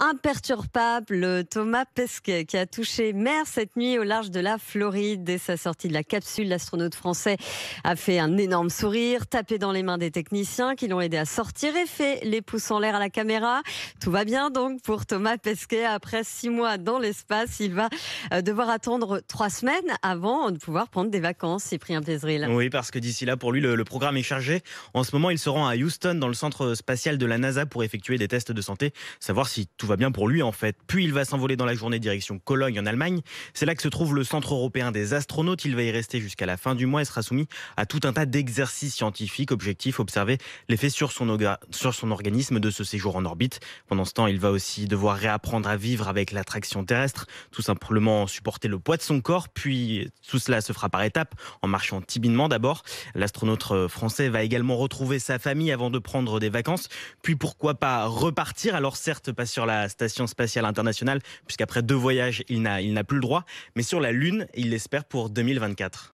imperturbable Thomas Pesquet qui a touché mer cette nuit au large de la Floride. Dès sa sortie de la capsule, l'astronaute français a fait un énorme sourire, tapé dans les mains des techniciens qui l'ont aidé à sortir et fait les pouces en l'air à la caméra. Tout va bien donc pour Thomas Pesquet. Après six mois dans l'espace, il va euh, devoir attendre trois semaines avant de pouvoir prendre des vacances, Cyprien Pézril. Oui, parce que d'ici là, pour lui, le, programme est chargé. En ce moment, il se rend à Houston dans le centre euh, spatial de la NASA pour effectuer des tests de santé, savoir si tout va bien pour lui en fait. Puis il va s'envoler dans la journée direction Cologne en Allemagne. C'est là que se trouve le Centre européen des astronautes. Il va y rester jusqu'à la fin du mois et sera soumis à tout un tas d'exercices scientifiques. Objectif, observer l'effet sur son, sur son organisme de ce séjour en orbite. Pendant ce temps, il va aussi devoir réapprendre à vivre avec l'attraction terrestre, tout simplement supporter le poids de son corps. Puis tout cela se fera par étapes, en marchant timidement d'abord. L'astronaute euh, français va également retrouver sa famille avant de prendre des vacances. Puis pourquoi pas repartir, alors certes pas sur la Station spatiale internationale, puisqu'après deux voyages, il n'a plus le droit. Mais sur la Lune, il l'espère pour 2024.